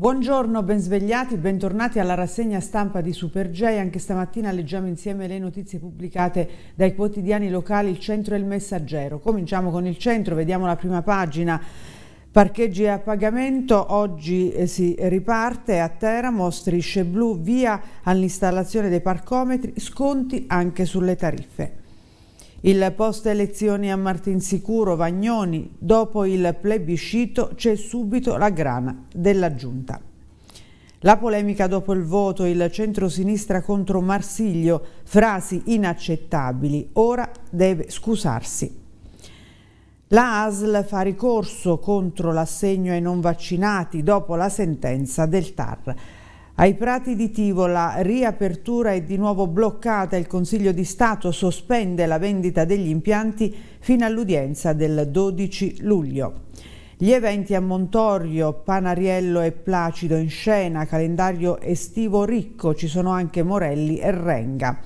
Buongiorno, ben svegliati, bentornati alla rassegna stampa di Super J. Anche stamattina leggiamo insieme le notizie pubblicate dai quotidiani locali Il Centro e il Messaggero. Cominciamo con il Centro, vediamo la prima pagina. Parcheggi a pagamento, oggi eh, si riparte a Teramo, strisce blu, via all'installazione dei parcometri, sconti anche sulle tariffe. Il post elezioni a Martinsicuro Vagnoni, dopo il plebiscito c'è subito la grana della giunta. La polemica dopo il voto, il centrosinistra contro Marsiglio, frasi inaccettabili, ora deve scusarsi. La ASL fa ricorso contro l'assegno ai non vaccinati dopo la sentenza del TAR. Ai prati di Tivola, riapertura è di nuovo bloccata, il Consiglio di Stato sospende la vendita degli impianti fino all'udienza del 12 luglio. Gli eventi a Montorio, Panariello e Placido in scena, calendario estivo ricco, ci sono anche Morelli e Renga.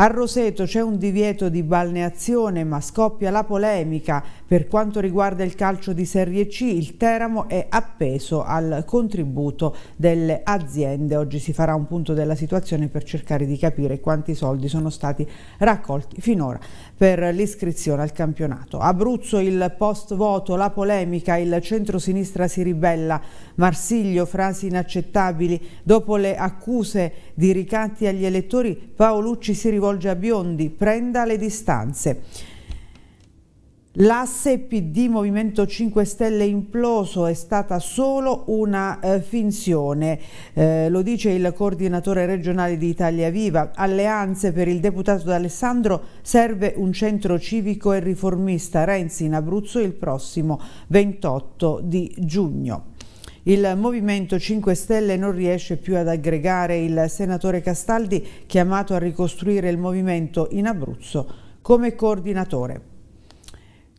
A Roseto c'è un divieto di balneazione ma scoppia la polemica. Per quanto riguarda il calcio di Serie C il Teramo è appeso al contributo delle aziende. Oggi si farà un punto della situazione per cercare di capire quanti soldi sono stati raccolti finora per l'iscrizione al campionato. Abruzzo il post voto, la polemica, il centro-sinistra si ribella. Marsiglio frasi inaccettabili dopo le accuse di ricatti agli elettori, Paolucci si rivolge a Biondi, prenda le distanze. L'asse PD Movimento 5 Stelle imploso è stata solo una eh, finzione, eh, lo dice il coordinatore regionale di Italia Viva. Alleanze per il deputato D'Alessandro serve un centro civico e riformista. Renzi in Abruzzo il prossimo 28 di giugno. Il Movimento 5 Stelle non riesce più ad aggregare il senatore Castaldi chiamato a ricostruire il movimento in Abruzzo come coordinatore.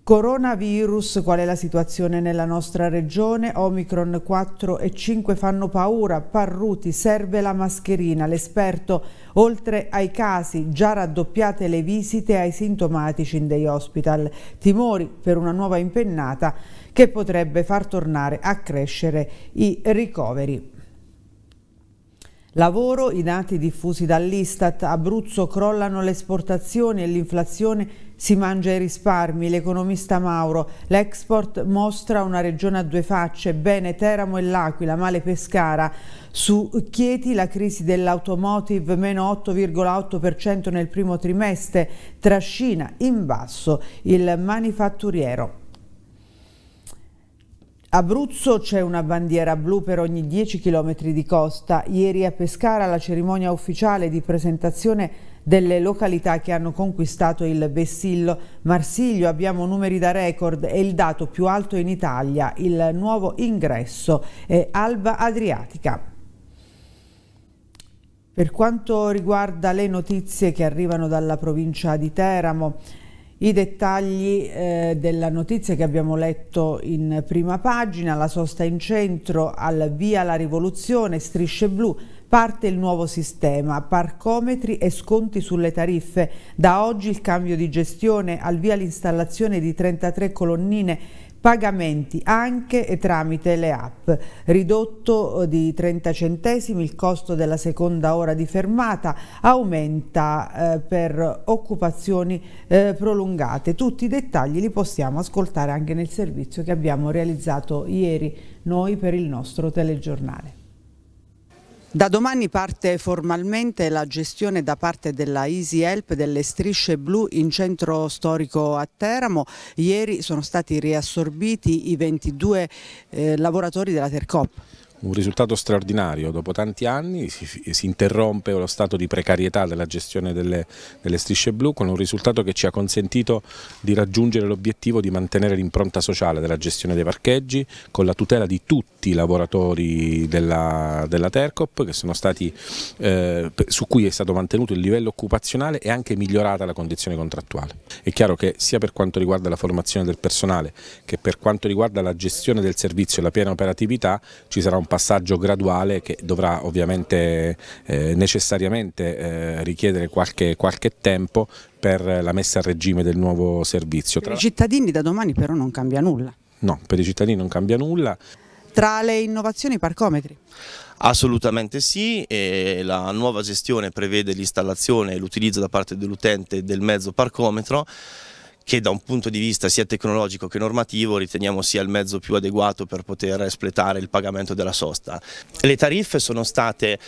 Coronavirus, qual è la situazione nella nostra regione? Omicron 4 e 5 fanno paura, Parruti serve la mascherina, l'esperto oltre ai casi già raddoppiate le visite ai sintomatici in dei hospital, timori per una nuova impennata che potrebbe far tornare a crescere i ricoveri. Lavoro, i dati diffusi dall'Istat, Abruzzo crollano le esportazioni e l'inflazione si mangia i risparmi, l'economista Mauro, l'export mostra una regione a due facce, bene Teramo e L'Aquila, male Pescara, su Chieti la crisi dell'automotive meno 8,8% nel primo trimestre, trascina in basso il manifatturiero. Abruzzo c'è una bandiera blu per ogni 10 km di costa. Ieri a Pescara la cerimonia ufficiale di presentazione delle località che hanno conquistato il vessillo. Marsiglio abbiamo numeri da record e il dato più alto in Italia, il nuovo ingresso è Alba Adriatica. Per quanto riguarda le notizie che arrivano dalla provincia di Teramo, i dettagli eh, della notizia che abbiamo letto in prima pagina, la sosta in centro al Via la Rivoluzione, strisce blu, parte il nuovo sistema, parcometri e sconti sulle tariffe. Da oggi il cambio di gestione al via l'installazione di 33 colonnine pagamenti anche tramite le app. Ridotto eh, di 30 centesimi il costo della seconda ora di fermata, aumenta eh, per occupazioni eh, prolungate. Tutti i dettagli li possiamo ascoltare anche nel servizio che abbiamo realizzato ieri noi per il nostro telegiornale. Da domani parte formalmente la gestione da parte della Easy Help delle strisce blu in centro storico a Teramo. Ieri sono stati riassorbiti i 22 eh, lavoratori della Tercop un risultato straordinario. Dopo tanti anni si, si, interrompe lo stato di precarietà della gestione delle, delle, strisce blu con un risultato che ci ha consentito di raggiungere l'obiettivo di mantenere l'impronta sociale della gestione dei parcheggi con la tutela di tutti i lavoratori della, della Tercop stati, eh, su cui è stato mantenuto il livello occupazionale e anche migliorata la condizione contrattuale. È chiaro che sia per quanto riguarda la formazione del personale che per quanto riguarda la gestione del servizio e la piena operatività ci sarà un passaggio graduale che dovrà ovviamente eh, necessariamente eh, richiedere qualche, qualche tempo per la messa a regime del nuovo servizio. Per i cittadini da domani però non cambia nulla. No, per i cittadini non cambia nulla. Tra le innovazioni i parcometri? Assolutamente sì, la nuova gestione prevede l'installazione e l'utilizzo da parte dell'utente del mezzo parcometro che da un punto di vista sia tecnologico che normativo riteniamo sia il mezzo più adeguato per poter espletare il pagamento della sosta. Le tariffe sono state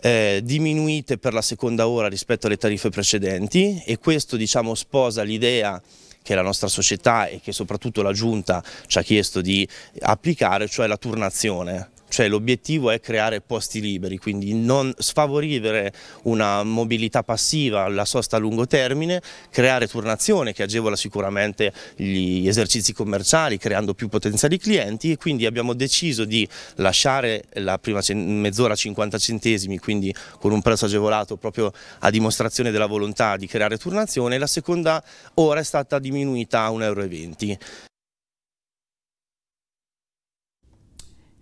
eh, diminuite per la seconda ora rispetto alle tariffe precedenti e questo diciamo, sposa l'idea che la nostra società e che soprattutto la Giunta ci ha chiesto di applicare, cioè la turnazione cioè l'obiettivo è creare posti liberi, quindi non sfavorire una mobilità passiva, la sosta a lungo termine, creare turnazione che agevola sicuramente gli esercizi commerciali creando più potenziali clienti e quindi abbiamo deciso di lasciare la prima mezz'ora 50 centesimi, quindi con un prezzo agevolato proprio a dimostrazione della volontà di creare turnazione, e la seconda ora è stata diminuita a 1,20 euro.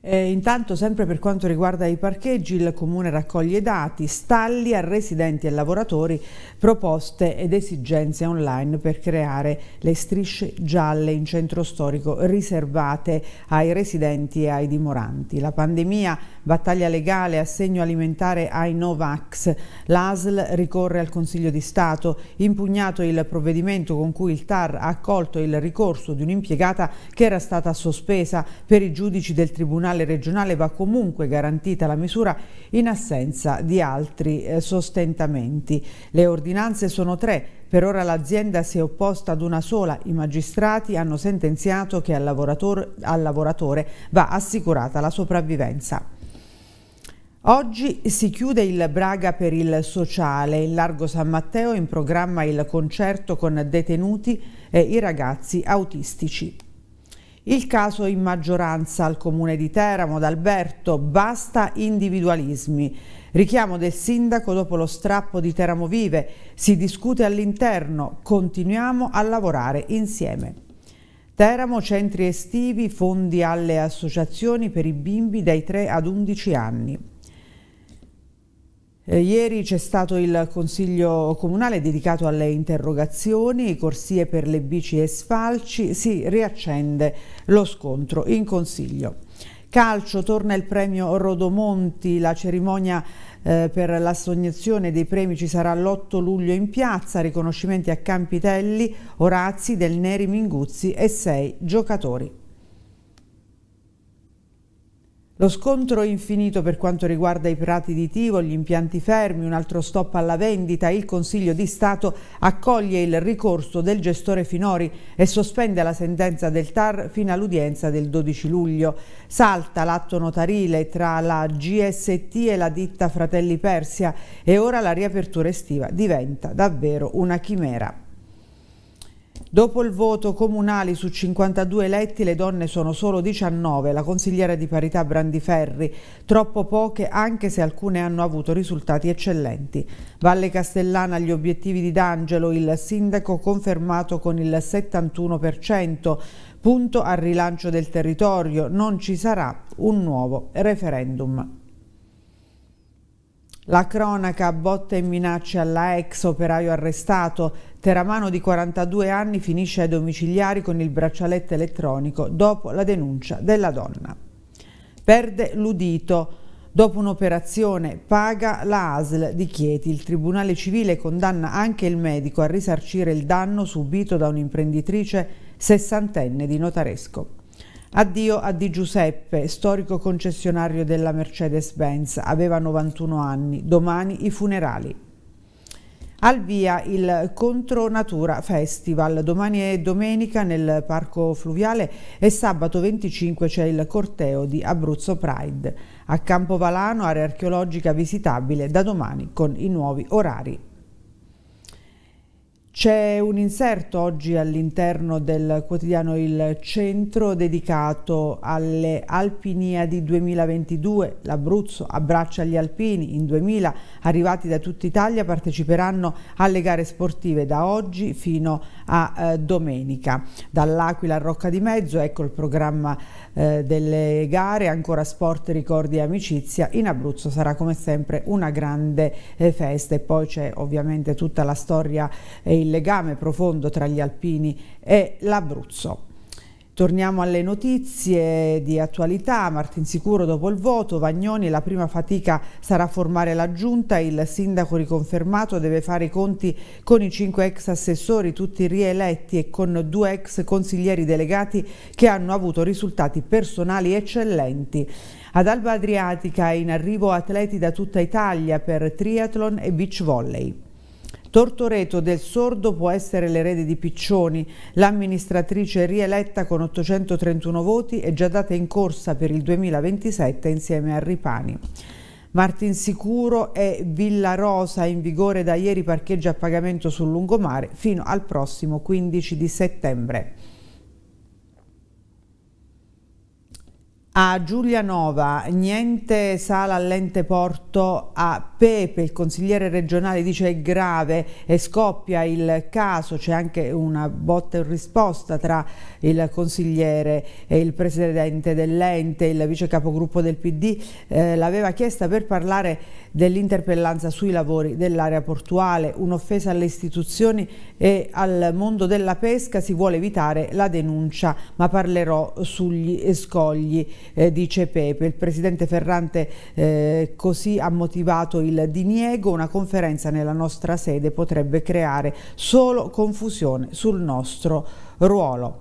Eh, intanto sempre per quanto riguarda i parcheggi il comune raccoglie dati, stalli a residenti e lavoratori, proposte ed esigenze online per creare le strisce gialle in centro storico riservate ai residenti e ai dimoranti. La pandemia, battaglia legale, assegno alimentare ai Novax, l'ASL ricorre al Consiglio di Stato, impugnato il provvedimento con cui il TAR ha accolto il ricorso di un'impiegata che era stata sospesa per i giudici del Tribunale Tribunale regionale va comunque garantita la misura in assenza di altri eh, sostentamenti. Le ordinanze sono tre, per ora l'azienda si è opposta ad una sola. I magistrati hanno sentenziato che al, lavorator al lavoratore va assicurata la sopravvivenza. Oggi si chiude il Braga per il sociale. In Largo San Matteo in programma il concerto con detenuti e i ragazzi autistici. Il caso in maggioranza al comune di Teramo d'Alberto, basta individualismi. Richiamo del sindaco dopo lo strappo di Teramo Vive, si discute all'interno, continuiamo a lavorare insieme. Teramo, centri estivi, fondi alle associazioni per i bimbi dai 3 ad 11 anni. Eh, ieri c'è stato il Consiglio Comunale dedicato alle interrogazioni, corsie per le bici e sfalci, si riaccende lo scontro in Consiglio. Calcio, torna il premio Rodomonti, la cerimonia eh, per l'assegnazione dei premi ci sarà l'8 luglio in piazza, riconoscimenti a Campitelli, Orazzi, Del Neri Minguzzi e sei giocatori. Lo scontro infinito per quanto riguarda i prati di Tivo, gli impianti fermi, un altro stop alla vendita, il Consiglio di Stato accoglie il ricorso del gestore Finori e sospende la sentenza del TAR fino all'udienza del 12 luglio. Salta l'atto notarile tra la GST e la ditta Fratelli Persia e ora la riapertura estiva diventa davvero una chimera. Dopo il voto comunale su 52 eletti le donne sono solo 19, la consigliera di parità Brandiferri, troppo poche anche se alcune hanno avuto risultati eccellenti. Valle Castellana gli obiettivi di D'Angelo, il sindaco confermato con il 71%, punto al rilancio del territorio, non ci sarà un nuovo referendum. La cronaca botte e minacce alla ex operaio arrestato, Teramano di 42 anni finisce ai domiciliari con il braccialetto elettronico dopo la denuncia della donna. Perde l'udito. Dopo un'operazione paga la ASL di Chieti. Il Tribunale Civile condanna anche il medico a risarcire il danno subito da un'imprenditrice sessantenne di Notaresco. Addio a Di Giuseppe, storico concessionario della Mercedes-Benz, aveva 91 anni, domani i funerali al via il Contro Natura Festival. Domani è domenica nel Parco Fluviale e sabato 25 c'è il corteo di Abruzzo Pride. A Campovalano, area archeologica visitabile da domani con i nuovi orari. C'è un inserto oggi all'interno del quotidiano Il Centro dedicato alle Alpinia di 2022. L'Abruzzo abbraccia gli alpini. In 2000 arrivati da tutta Italia parteciperanno alle gare sportive da oggi fino a eh, domenica. Dall'Aquila a Rocca di Mezzo, ecco il programma eh, delle gare, ancora sport, ricordi e amicizia. In Abruzzo sarà come sempre una grande eh, festa e poi c'è ovviamente tutta la storia e eh, il legame profondo tra gli alpini e l'Abruzzo. Torniamo alle notizie di attualità, Martin Sicuro dopo il voto, Vagnoni la prima fatica sarà formare la giunta, il sindaco riconfermato deve fare i conti con i cinque ex assessori tutti rieletti e con due ex consiglieri delegati che hanno avuto risultati personali eccellenti. Ad Alba Adriatica è in arrivo atleti da tutta Italia per triathlon e beach volley. Tortoreto del Sordo può essere l'erede di Piccioni. L'amministratrice rieletta con 831 voti è già data in corsa per il 2027 insieme a Ripani. Martin Sicuro e Villa Rosa in vigore da ieri parcheggia a pagamento sul lungomare fino al prossimo 15 di settembre. a Giulianova, niente sala all'ente porto a Pepe, il consigliere regionale dice è grave e scoppia il caso, c'è anche una botta in risposta tra il consigliere e il presidente dell'ente, il vice capogruppo del PD eh, l'aveva chiesta per parlare dell'interpellanza sui lavori dell'area portuale, un'offesa alle istituzioni e al mondo della pesca, si vuole evitare la denuncia, ma parlerò sugli scogli eh, dice Pepe. Il presidente Ferrante eh, così ha motivato il diniego, una conferenza nella nostra sede potrebbe creare solo confusione sul nostro ruolo.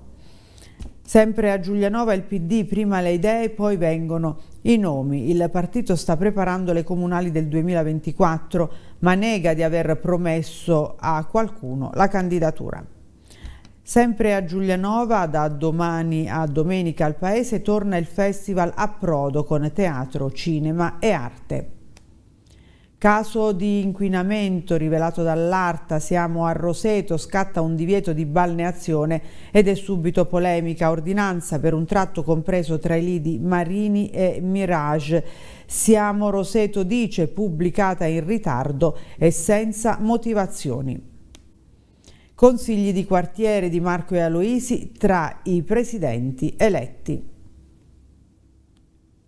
Sempre a Giulianova il PD, prima le idee, poi vengono i nomi. Il partito sta preparando le comunali del 2024, ma nega di aver promesso a qualcuno la candidatura. Sempre a Giulianova, da domani a domenica al paese, torna il festival a Prodo con teatro, cinema e arte. Caso di inquinamento rivelato dall'Arta, siamo a Roseto, scatta un divieto di balneazione ed è subito polemica ordinanza per un tratto compreso tra i lidi Marini e Mirage. Siamo Roseto dice, pubblicata in ritardo e senza motivazioni. Consigli di quartiere di Marco e Aloisi tra i presidenti eletti.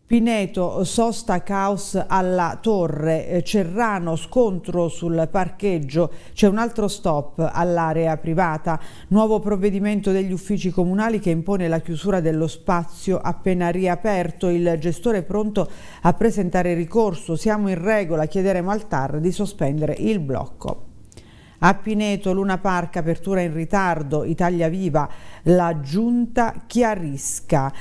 Pineto, sosta caos alla torre, Cerrano, scontro sul parcheggio, c'è un altro stop all'area privata, nuovo provvedimento degli uffici comunali che impone la chiusura dello spazio appena riaperto, il gestore è pronto a presentare ricorso, siamo in regola, chiederemo al TAR di sospendere il blocco. A Pineto, Luna Park, apertura in ritardo, Italia Viva, la giunta chiarisca.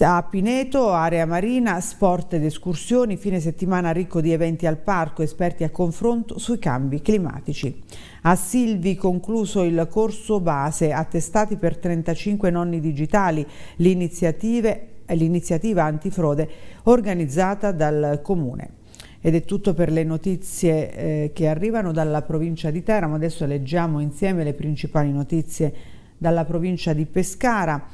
A Pineto, area marina, sport ed escursioni, fine settimana ricco di eventi al parco, esperti a confronto sui cambi climatici. A Silvi concluso il corso base, attestati per 35 nonni digitali, l'iniziativa antifrode organizzata dal Comune. Ed è tutto per le notizie eh, che arrivano dalla provincia di Teramo. Adesso leggiamo insieme le principali notizie dalla provincia di Pescara.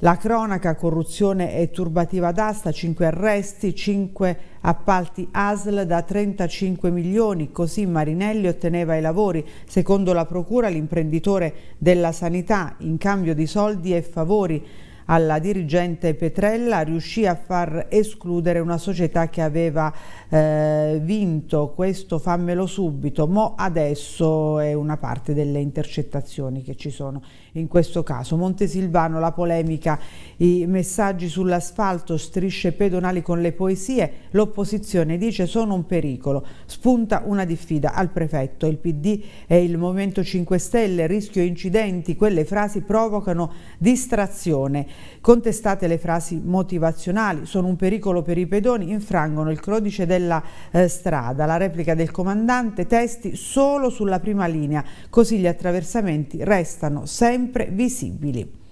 La cronaca, corruzione e turbativa d'asta, 5 arresti, 5 appalti ASL da 35 milioni, così Marinelli otteneva i lavori. Secondo la Procura l'imprenditore della sanità in cambio di soldi e favori alla dirigente Petrella riuscì a far escludere una società che aveva eh, vinto questo fammelo subito, ma adesso è una parte delle intercettazioni che ci sono in questo caso. Montesilvano, la polemica, i messaggi sull'asfalto, strisce pedonali con le poesie, l'opposizione dice sono un pericolo, spunta una diffida al prefetto, il PD e il Movimento 5 Stelle, rischio incidenti, quelle frasi provocano distrazione, contestate le frasi motivazionali, sono un pericolo per i pedoni, infrangono il codice della eh, strada, la replica del comandante, testi solo sulla prima linea, così gli attraversamenti restano sempre sempre visibili.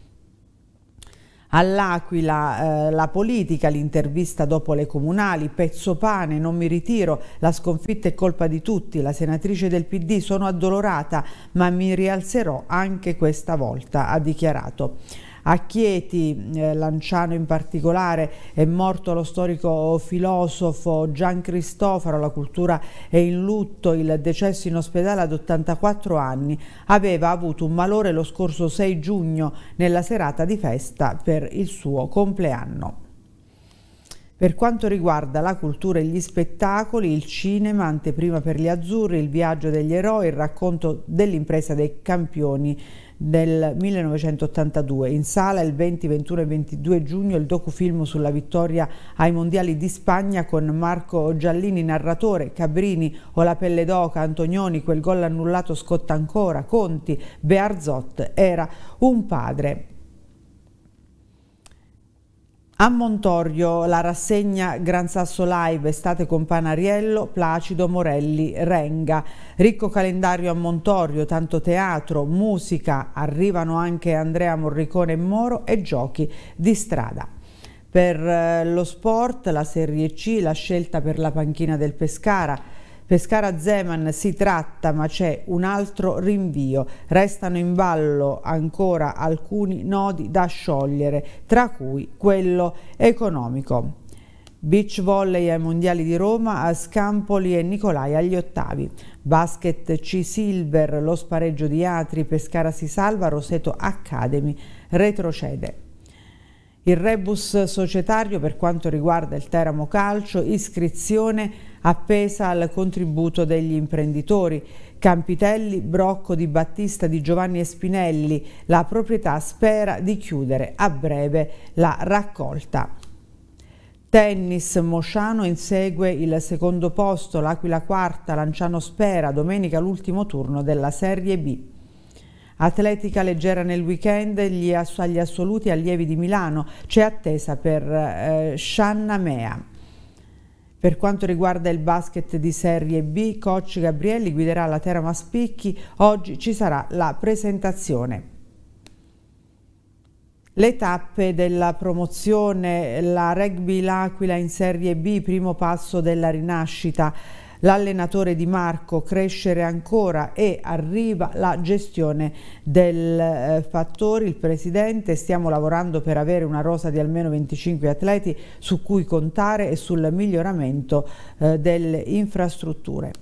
All'Aquila eh, la politica, l'intervista dopo le comunali, pezzo pane, non mi ritiro, la sconfitta è colpa di tutti, la senatrice del PD sono addolorata ma mi rialzerò anche questa volta, ha dichiarato. A Chieti, eh, Lanciano in particolare, è morto lo storico filosofo Gian Cristoforo, la cultura è in lutto, il decesso in ospedale ad 84 anni, aveva avuto un malore lo scorso 6 giugno nella serata di festa per il suo compleanno. Per quanto riguarda la cultura e gli spettacoli, il cinema, anteprima per gli azzurri, il viaggio degli eroi, il racconto dell'impresa dei campioni del 1982. In sala il 20, 21 e 22 giugno il docufilm sulla vittoria ai mondiali di Spagna con Marco Giallini, narratore, Cabrini, o la Pelle d'Oca, Antonioni, quel gol annullato scotta ancora, Conti, Bearzot, era un padre a Montorio la rassegna Gran Sasso Live, estate con Panariello, Placido, Morelli, Renga. Ricco calendario a Montorio, tanto teatro, musica, arrivano anche Andrea Morricone e Moro e giochi di strada. Per eh, lo sport, la Serie C, la scelta per la panchina del Pescara, Pescara Zeman si tratta ma c'è un altro rinvio. Restano in ballo ancora alcuni nodi da sciogliere, tra cui quello economico. Beach volley ai mondiali di Roma a Scampoli e Nicolai agli ottavi. Basket C Silver, lo spareggio di Atri, Pescara si salva, Roseto Academy retrocede. Il rebus societario per quanto riguarda il Teramo Calcio, iscrizione appesa al contributo degli imprenditori. Campitelli, Brocco di Battista di Giovanni e Spinelli, la proprietà spera di chiudere a breve la raccolta. Tennis, Mosciano insegue il secondo posto, l'Aquila quarta, Lanciano spera, domenica l'ultimo turno della Serie B. Atletica leggera nel weekend gli ass agli assoluti allievi di Milano, c'è attesa per eh, Shanna Mea. Per quanto riguarda il basket di Serie B, coach Gabrielli guiderà la Terama Spicchi, oggi ci sarà la presentazione. Le tappe della promozione, la rugby L'Aquila in Serie B, primo passo della rinascita l'allenatore di Marco crescere ancora e arriva la gestione del eh, fattore, il presidente, stiamo lavorando per avere una rosa di almeno 25 atleti su cui contare e sul miglioramento eh, delle infrastrutture.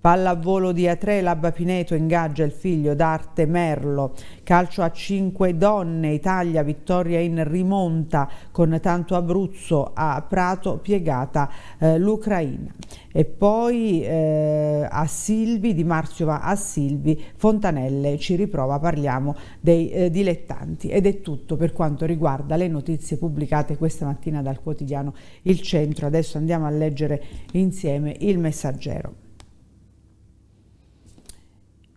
Pallavolo di A3, Labba Pineto ingaggia il figlio d'Arte Merlo. Calcio a 5 donne, Italia, vittoria in rimonta con tanto Abruzzo a Prato, piegata eh, l'Ucraina. E poi eh, a Silvi, Di Marzio va a Silvi, Fontanelle ci riprova, parliamo dei eh, dilettanti. Ed è tutto per quanto riguarda le notizie pubblicate questa mattina dal quotidiano Il Centro. Adesso andiamo a leggere insieme il messaggero.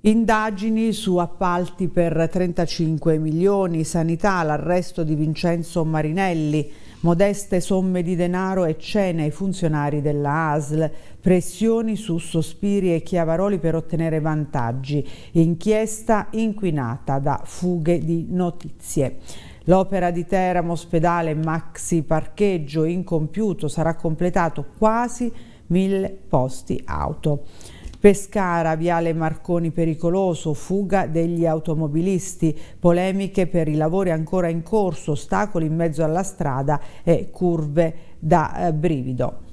Indagini su appalti per 35 milioni, sanità, l'arresto di Vincenzo Marinelli, modeste somme di denaro e cene ai funzionari della ASL, pressioni su Sospiri e Chiavaroli per ottenere vantaggi, inchiesta inquinata da fughe di notizie. L'opera di Teramo ospedale maxi parcheggio incompiuto sarà completato quasi mille posti auto. Pescara, Viale Marconi pericoloso, fuga degli automobilisti, polemiche per i lavori ancora in corso, ostacoli in mezzo alla strada e curve da eh, brivido.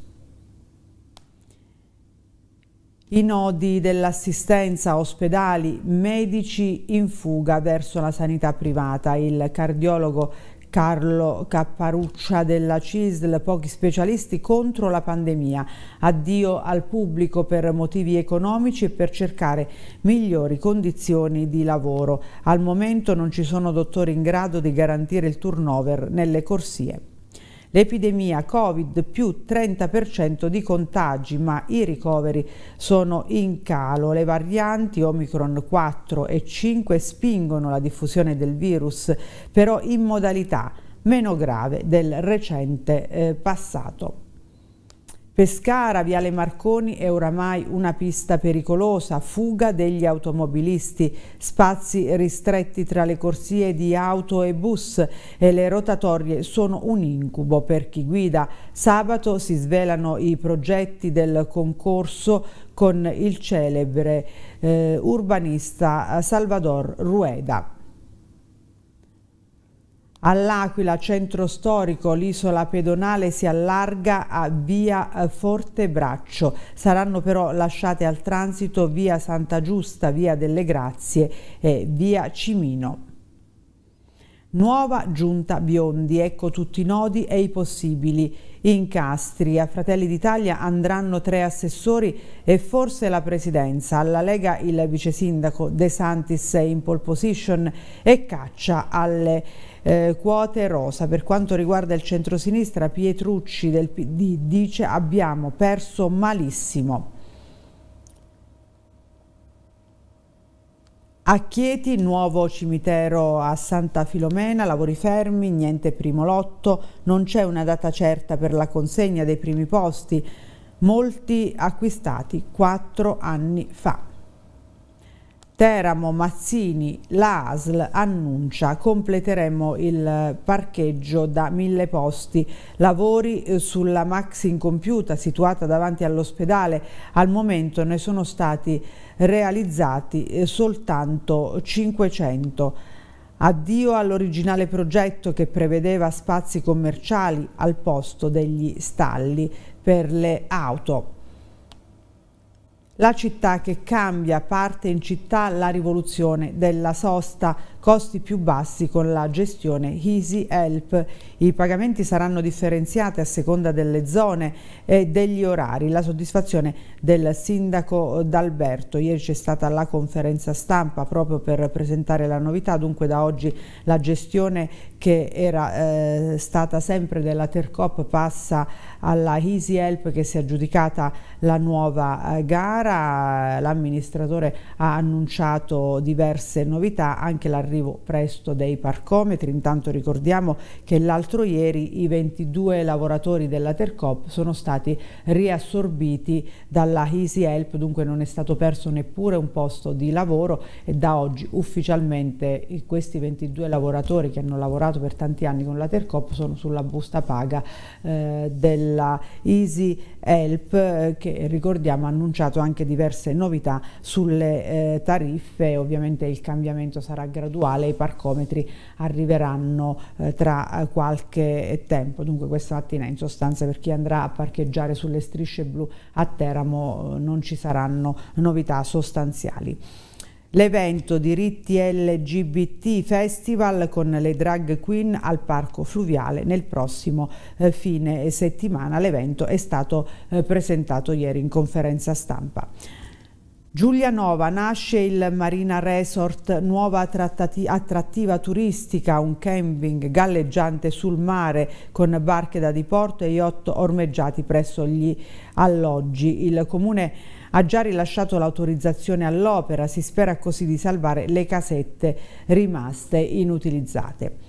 I nodi dell'assistenza, ospedali, medici in fuga verso la sanità privata. Il cardiologo Carlo Capparuccia della CISL, pochi specialisti contro la pandemia, addio al pubblico per motivi economici e per cercare migliori condizioni di lavoro. Al momento non ci sono dottori in grado di garantire il turnover nelle corsie. L'epidemia Covid più 30% di contagi, ma i ricoveri sono in calo. Le varianti Omicron 4 e 5 spingono la diffusione del virus, però in modalità meno grave del recente eh, passato. Pescara, Viale Marconi è oramai una pista pericolosa, fuga degli automobilisti, spazi ristretti tra le corsie di auto e bus e le rotatorie sono un incubo per chi guida. Sabato si svelano i progetti del concorso con il celebre eh, urbanista Salvador Rueda. All'Aquila, centro storico, l'isola pedonale si allarga a via Fortebraccio. Saranno però lasciate al transito via Santa Giusta, via delle Grazie e via Cimino. Nuova giunta Biondi, ecco tutti i nodi e i possibili. Incastri, a Fratelli d'Italia andranno tre assessori e forse la presidenza. Alla Lega il vice sindaco De Santis è in pole position e caccia alle eh, quote rosa. Per quanto riguarda il centrosinistra, Pietrucci del PD dice abbiamo perso malissimo. A Chieti, nuovo cimitero a Santa Filomena, lavori fermi, niente primo lotto, non c'è una data certa per la consegna dei primi posti, molti acquistati quattro anni fa. Teramo Mazzini, la ASL annuncia completeremo il parcheggio da mille posti. Lavori eh, sulla maxi incompiuta situata davanti all'ospedale. Al momento ne sono stati realizzati eh, soltanto 500. Addio all'originale progetto che prevedeva spazi commerciali al posto degli stalli per le auto. La città che cambia, parte in città la rivoluzione della sosta costi più bassi con la gestione Easy Help. I pagamenti saranno differenziati a seconda delle zone e degli orari. La soddisfazione del sindaco D'Alberto. Ieri c'è stata la conferenza stampa proprio per presentare la novità, dunque da oggi la gestione che era eh, stata sempre della Tercop passa alla Easy Help che si è aggiudicata la nuova eh, gara. L'amministratore ha annunciato diverse novità, anche l'arrivo l'arrivo presto dei parcometri. Intanto ricordiamo che l'altro ieri i 22 lavoratori della Tercop sono stati riassorbiti dalla Easy Help, dunque non è stato perso neppure un posto di lavoro e da oggi ufficialmente questi 22 lavoratori che hanno lavorato per tanti anni con la Tercop sono sulla busta paga eh, della Easy Help eh, che ricordiamo ha annunciato anche diverse novità sulle eh, tariffe, ovviamente il cambiamento sarà graduale graduale i parcometri arriveranno eh, tra eh, qualche tempo. Dunque questa mattina in sostanza per chi andrà a parcheggiare sulle strisce blu a Teramo eh, non ci saranno novità sostanziali. L'evento diritti LGBT Festival con le drag queen al Parco Fluviale nel prossimo eh, fine settimana. L'evento è stato eh, presentato ieri in conferenza stampa. Giulianova nasce il Marina Resort, nuova attrattiva turistica, un camping galleggiante sul mare con barche da diporto e yacht ormeggiati presso gli alloggi. Il comune ha già rilasciato l'autorizzazione all'opera, si spera così di salvare le casette rimaste inutilizzate.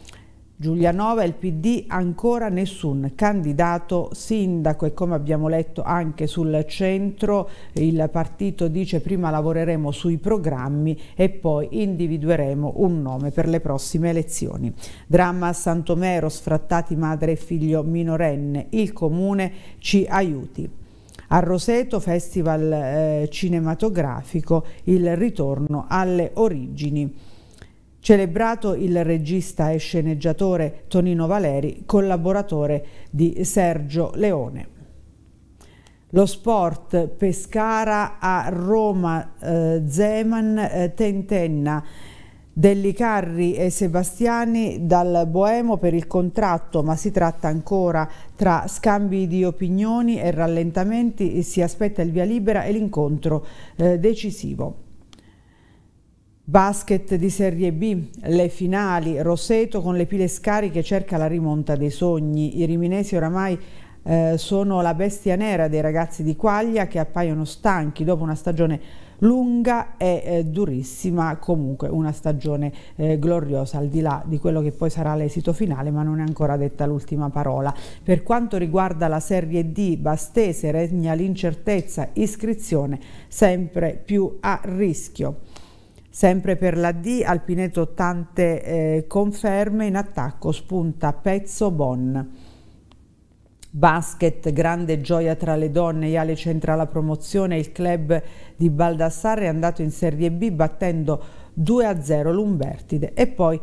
Giulianova il PD ancora nessun candidato sindaco e come abbiamo letto anche sul centro il partito dice prima lavoreremo sui programmi e poi individueremo un nome per le prossime elezioni. Dramma a Santomero, sfrattati madre e figlio minorenne, il comune ci aiuti. A Roseto, festival eh, cinematografico, il ritorno alle origini celebrato il regista e sceneggiatore Tonino Valeri, collaboratore di Sergio Leone. Lo sport Pescara a Roma, eh, Zeman eh, tentenna Dellicarri e Sebastiani dal Boemo per il contratto, ma si tratta ancora tra scambi di opinioni e rallentamenti, si aspetta il via libera e l'incontro eh, decisivo. Basket di Serie B, le finali, Roseto con le pile scariche cerca la rimonta dei sogni. I riminesi oramai eh, sono la bestia nera dei ragazzi di Quaglia che appaiono stanchi dopo una stagione lunga e eh, durissima, comunque una stagione eh, gloriosa al di là di quello che poi sarà l'esito finale, ma non è ancora detta l'ultima parola. Per quanto riguarda la Serie D, Bastese regna l'incertezza, iscrizione sempre più a rischio. Sempre per la D, Alpineto tante eh, conferme, in attacco spunta Pezzo Bon. Basket, grande gioia tra le donne, Iale centra la promozione, il club di Baldassarre è andato in Serie B battendo 2-0 l'Umbertide e poi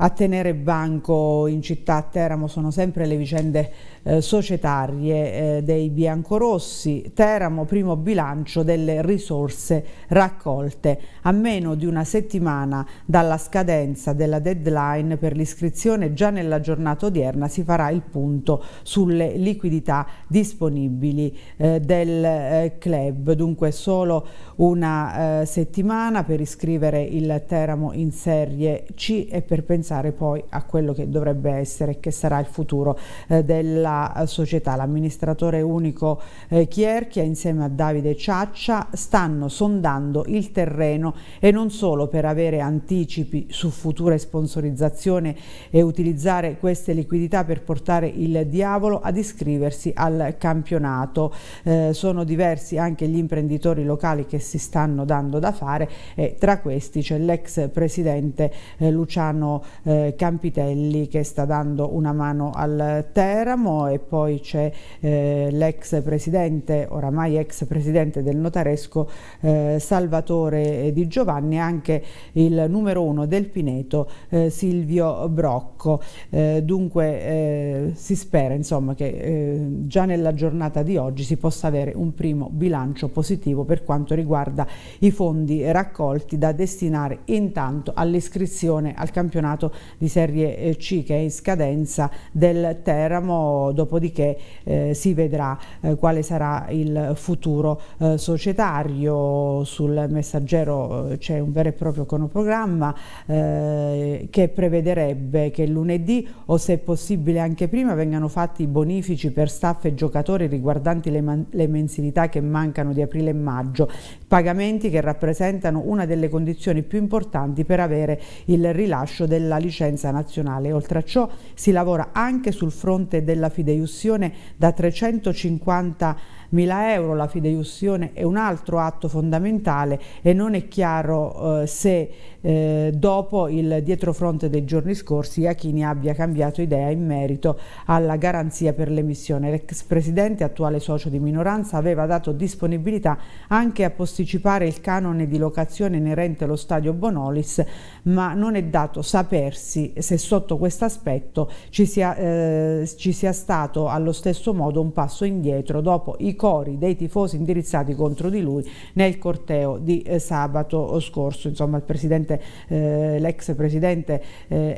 a tenere banco in città a Teramo sono sempre le vicende eh, societarie eh, dei biancorossi, Teramo primo bilancio delle risorse raccolte. A meno di una settimana dalla scadenza della deadline per l'iscrizione, già nella giornata odierna si farà il punto sulle liquidità disponibili eh, del eh, club. Dunque solo una eh, settimana per iscrivere il Teramo in Serie C e per pensare poi a quello che dovrebbe essere e che sarà il futuro eh, della società. L'amministratore unico eh, Chierchia insieme a Davide Ciaccia stanno sondando il terreno e non solo per avere anticipi su future sponsorizzazioni e utilizzare queste liquidità per portare il diavolo ad iscriversi al campionato. Eh, sono diversi anche gli imprenditori locali che si stanno dando da fare e tra questi c'è l'ex presidente eh, Luciano eh, Campitelli che sta dando una mano al Teramo e poi c'è eh, l'ex presidente, oramai ex presidente del notaresco eh, Salvatore eh, Di Giovanni e anche il numero uno del Pineto eh, Silvio Brocco. Eh, dunque eh, si spera insomma, che già nella giornata di oggi si possa avere un primo bilancio positivo per quanto riguarda i fondi raccolti da destinare intanto all'iscrizione al campionato di Serie C che è in scadenza del Teramo dopodiché eh, si vedrà eh, quale sarà il futuro eh, societario. Sul messaggero eh, c'è un vero e proprio cronoprogramma eh, che prevederebbe che lunedì o se possibile anche prima vengano fatti i bonifici per staff e giocatori riguardanti le, le mensilità che mancano di aprile e maggio, pagamenti che rappresentano una delle condizioni più importanti per avere il rilascio della licenza nazionale. Oltre a ciò si lavora anche sul fronte della finanza fideiussione da 350 mila euro. La fideiussione è un altro atto fondamentale e non è chiaro eh, se eh, dopo il dietrofronte dei giorni scorsi Achini abbia cambiato idea in merito alla garanzia per l'emissione. L'ex presidente, attuale socio di minoranza, aveva dato disponibilità anche a posticipare il canone di locazione inerente allo stadio Bonolis, ma non è dato sapersi se sotto questo aspetto ci sia, eh, ci sia stato allo stesso modo un passo indietro dopo i cori dei tifosi indirizzati contro di lui nel corteo di eh, sabato scorso. Insomma, il presidente presidente, eh, l'ex presidente eh,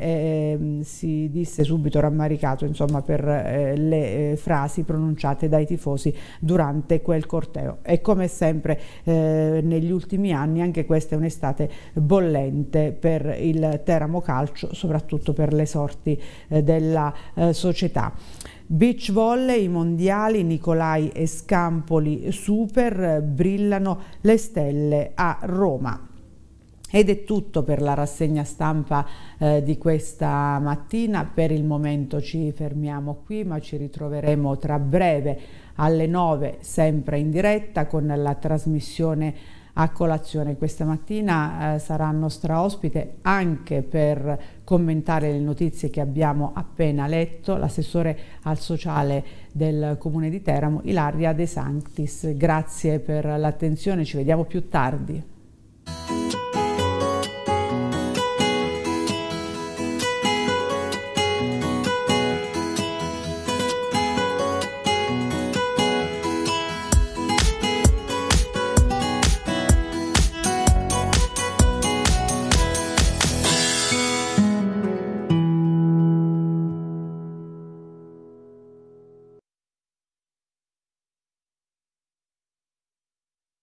ehm, si disse subito rammaricato insomma, per eh, le eh, frasi pronunciate dai tifosi durante quel corteo. E come sempre eh, negli ultimi anni anche questa è un'estate bollente per il Teramo Calcio, soprattutto per le sorti della società. Beach volley, i mondiali, Nicolai e Scampoli super, brillano le stelle a Roma. Ed è tutto per la rassegna stampa eh, di questa mattina, per il momento ci fermiamo qui ma ci ritroveremo tra breve alle 9 sempre in diretta con la trasmissione a colazione. Questa mattina eh, sarà nostra ospite anche per commentare le notizie che abbiamo appena letto l'assessore al sociale del comune di Teramo Ilaria De Sanctis. Grazie per l'attenzione, ci vediamo più tardi.